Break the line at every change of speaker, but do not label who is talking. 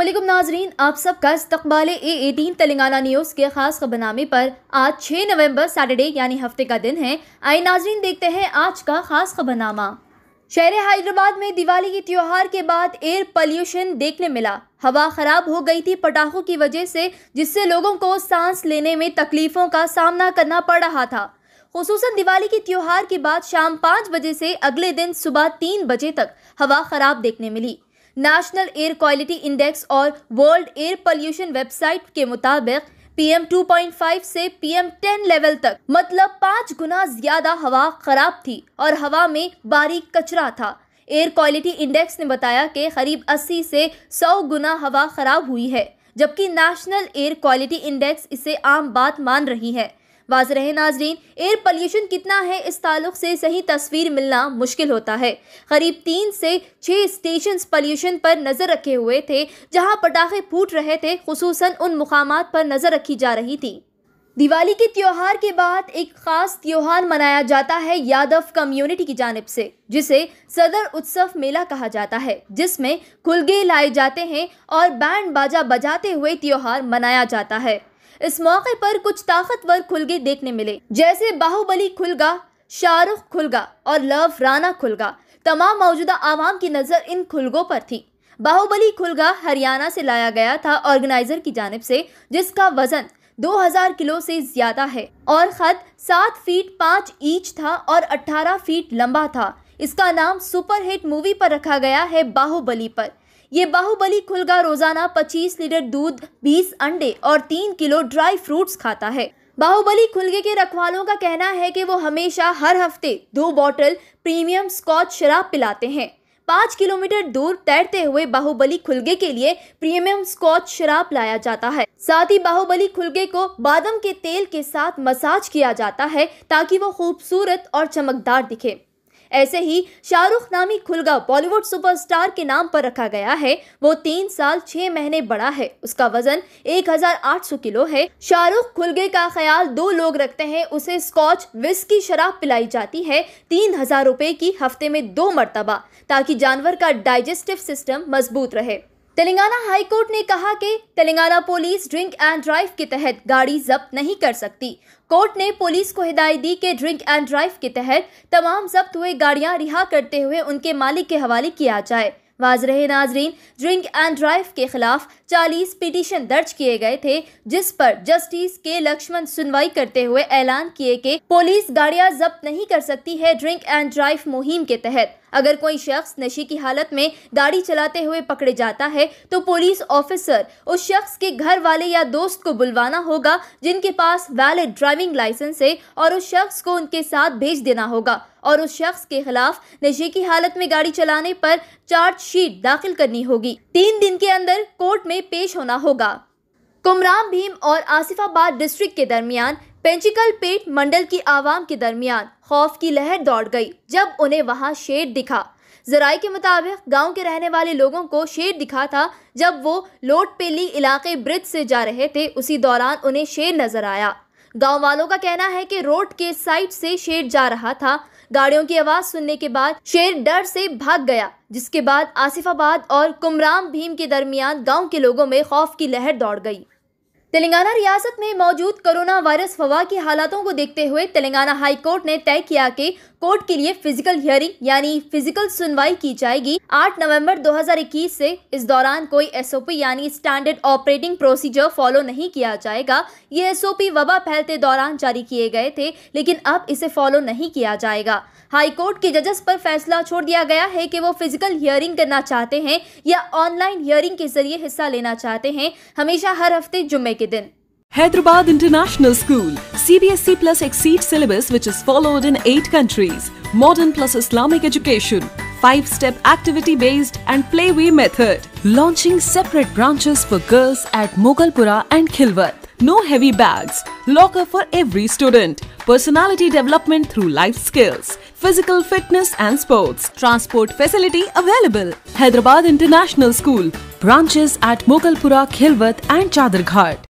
अल्लाम नाजरीन आप सबका इस्तबाल ए एटीन तेलंगाना न्यूज़ के ख़ास खबरनामे पर आज 6 नवंबर सैटरडे यानी हफ्ते का दिन है आए नाजरीन देखते हैं आज का ख़ास खबरनामा शहर हैदराबाद में दिवाली के त्यौहार के बाद एयर पॉल्यूशन देखने मिला हवा खराब हो गई थी पटाखों की वजह से जिससे लोगों को सांस लेने में तकलीफ़ों का सामना करना पड़ रहा था खसूस दिवाली के त्यौहार के बाद शाम पाँच बजे से अगले दिन सुबह तीन बजे तक हवा खराब देखने मिली नेशनल एयर क्वालिटी इंडेक्स और वर्ल्ड एयर पॉल्यूशन वेबसाइट के मुताबिक पीएम 2.5 से पीएम 10 लेवल तक मतलब पाँच गुना ज्यादा हवा खराब थी और हवा में बारीक कचरा था एयर क्वालिटी इंडेक्स ने बताया कि करीब 80 से 100 गुना हवा खराब हुई है जबकि नेशनल एयर क्वालिटी इंडेक्स इसे आम बात मान रही है वाज रहे नाजरीन एयर पॉल्यूशन कितना है इस ताल्लुक से सही तस्वीर मिलना मुश्किल होता है करीब तीन से छः स्टेशन पॉल्यूशन पर नज़र रखे हुए थे जहाँ पटाखे फूट रहे थे खसूस उन मुकाम पर नज़र रखी जा रही थी दिवाली के त्यौहार के बाद एक ख़ास त्यौहार मनाया जाता है यादव कम्युनिटी की जानब से जिसे सदर उत्सव मेला कहा जाता है जिसमें खुलगे लाए जाते हैं और बैंड बाजा बजाते हुए त्यौहार मनाया जाता है इस मौके पर कुछ ताकतवर खुलगे देखने मिले जैसे बाहुबली खुलगा शाहरुख खुलगा और लव राना खुलगा तमाम मौजूदा आवाम की नज़र इन खुलगों पर थी बाहुबली खुलगा हरियाणा से लाया गया था ऑर्गेनाइजर की जानब से जिसका वजन 2000 किलो से ज्यादा है और खत 7 फीट 5 इंच था और 18 फीट लंबा था इसका नाम सुपरहिट मूवी पर रखा गया है बाहुबली पर ये बाहुबली खुलगा रोजाना 25 लीटर दूध 20 अंडे और 3 किलो ड्राई फ्रूट्स खाता है बाहुबली खुलगे के रखवालों का कहना है कि वो हमेशा हर हफ्ते दो बॉटल प्रीमियम स्कॉच शराब पिलाते हैं पाँच किलोमीटर दूर तैरते हुए बाहुबली खुलगे के लिए प्रीमियम स्कॉच शराब लाया जाता है साथ ही बाहुबली खुलगे को बादम के तेल के साथ मसाज किया जाता है ताकि वो खूबसूरत और चमकदार दिखे ऐसे ही शाहरुख नामी खुलगा बॉलीवुड सुपरस्टार के नाम पर रखा गया है वो तीन साल छह महीने बड़ा है उसका वजन 1800 किलो है शाहरुख खुलगे का ख्याल दो लोग रखते हैं उसे स्कॉच विस्की शराब पिलाई जाती है तीन हजार रुपए की हफ्ते में दो मरतबा ताकि जानवर का डाइजेस्टिव सिस्टम मजबूत रहे तेलंगाना हाईकोर्ट ने कहा कि Telangana police drink and drive के तहत गाड़ी जब्त नहीं कर सकती कोर्ट ने पुलिस को हिदायत दी कि ड्रिंक एंड ड्राइव के तहत तमाम जब्त हुए गाड़ियां रिहा करते हुए उनके मालिक के हवाले किया जाए वाज रहे नाजरीन ड्रिंक एंड ड्राइव के खिलाफ 40 पिटीशन दर्ज किए गए थे जिस पर जस्टिस के लक्ष्मण सुनवाई करते हुए ऐलान किए कि पुलिस गाड़ियां जब्त नहीं कर सकती है ड्रिंक एंड ड्राइव मुहिम के तहत अगर कोई शख्स नशे की हालत में गाड़ी चलाते हुए पकड़े जाता है तो पुलिस ऑफिसर उस शख्स के घर वाले या दोस्त को बुलवाना होगा जिनके पास वैलिड ड्राइविंग लाइसेंस है और उस शख्स को उनके साथ भेज देना होगा और उस शख्स के खिलाफ नशे की हालत में गाड़ी चलाने पर चार्जशीट दाखिल करनी होगी तीन दिन के अंदर कोर्ट में पेश होना होगा कुमराम भीम और आसिफाबाद डिस्ट्रिक्ट के दरमियान पेंचिकल पेट मंडल की आवाम के दरमियान खौफ की लहर दौड़ गई जब उन्हें वहां शेर दिखा जराये के मुताबिक गांव के रहने वाले लोगों को शेर दिखा था जब वो लोटपेली इलाके ब्रिज से जा रहे थे उसी दौरान उन्हें शेर नजर आया गांव वालों का कहना है कि रोड के साइड से शेर जा रहा था गाड़ियों की आवाज सुनने के बाद शेर डर से भाग गया जिसके बाद आसिफाबाद और कुमराम भीम के दरमियान गांव के लोगों में खौफ की लहर दौड़ गई तेलंगाना रियासत में मौजूद कोरोना वायरस फवा के हालातों को देखते हुए तेलंगाना हाई कोर्ट ने तय किया कि कोर्ट के लिए फिजिकल हियरिंग यानी फिजिकल सुनवाई की जाएगी 8 नवंबर 2021 से इस दौरान कोई एसओपी यानी स्टैंडर्ड ऑपरेटिंग प्रोसीजर फॉलो नहीं किया जाएगा ये एसओपी वबा फैलते दौरान जारी किए गए थे लेकिन अब इसे फॉलो नहीं किया जाएगा हाई कोर्ट के जजेस पर फैसला छोड़ दिया गया है कि वो फिजिकल हियरिंग करना चाहते हैं या ऑनलाइन हियरिंग के जरिए हिस्सा लेना चाहते हैं हमेशा हर हफ्ते जुम्मे
Hyderabad International School, CBSE plus exceed syllabus which is followed in 8 countries, modern plus Islamic education, 5-step activity-based and playway method, launching separate branches for girls at Mogalpura and Khilwat. No heavy bags, locker for every student, personality development through life skills, physical fitness and sports, transport facility available. Hyderabad International School, branches at Mogalpura, Khilwat and Chadarghat.